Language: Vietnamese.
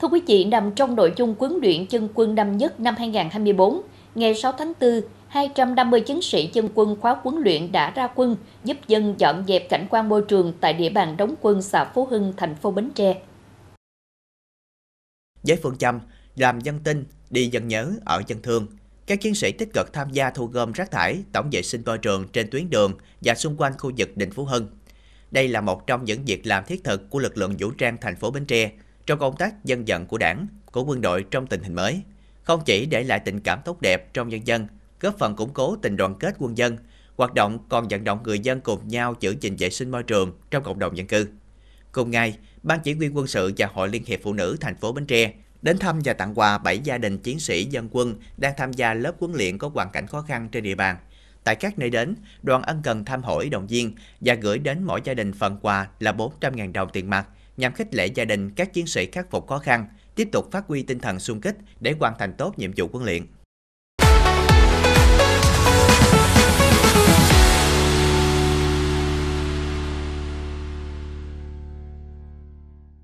Thưa quý vị, nằm trong nội dung huấn luyện chân quân năm nhất năm 2024, ngày 6 tháng 4, 250 chiến sĩ chân quân khóa huấn luyện đã ra quân giúp dân dọn dẹp cảnh quan môi trường tại địa bàn đóng quân xã Phú Hưng, thành phố Bến Tre. Với phương châm, làm dân tin, đi dân nhớ, ở dân thương, các chiến sĩ tích cực tham gia thu gom rác thải, tổng vệ sinh môi trường trên tuyến đường và xung quanh khu vực Định Phú Hưng. Đây là một trong những việc làm thiết thực của lực lượng vũ trang thành phố Bến Tre – trong công tác dân vận của đảng, của quân đội trong tình hình mới, không chỉ để lại tình cảm tốt đẹp trong nhân dân, góp phần củng cố tình đoàn kết quân dân, hoạt động còn vận động người dân cùng nhau giữ gìn vệ sinh môi trường trong cộng đồng dân cư. Cùng ngày, Ban Chỉ huy quân sự và Hội Liên hiệp Phụ nữ thành phố Bến Tre đến thăm và tặng quà 7 gia đình chiến sĩ dân quân đang tham gia lớp huấn luyện có hoàn cảnh khó khăn trên địa bàn. Tại các nơi đến, đoàn ân cần thăm hỏi động viên và gửi đến mỗi gia đình phần quà là 400.000 đồng tiền mặt, nhằm khích lệ gia đình các chiến sĩ khắc phục khó khăn, tiếp tục phát huy tinh thần sung kích để hoàn thành tốt nhiệm vụ huấn luyện.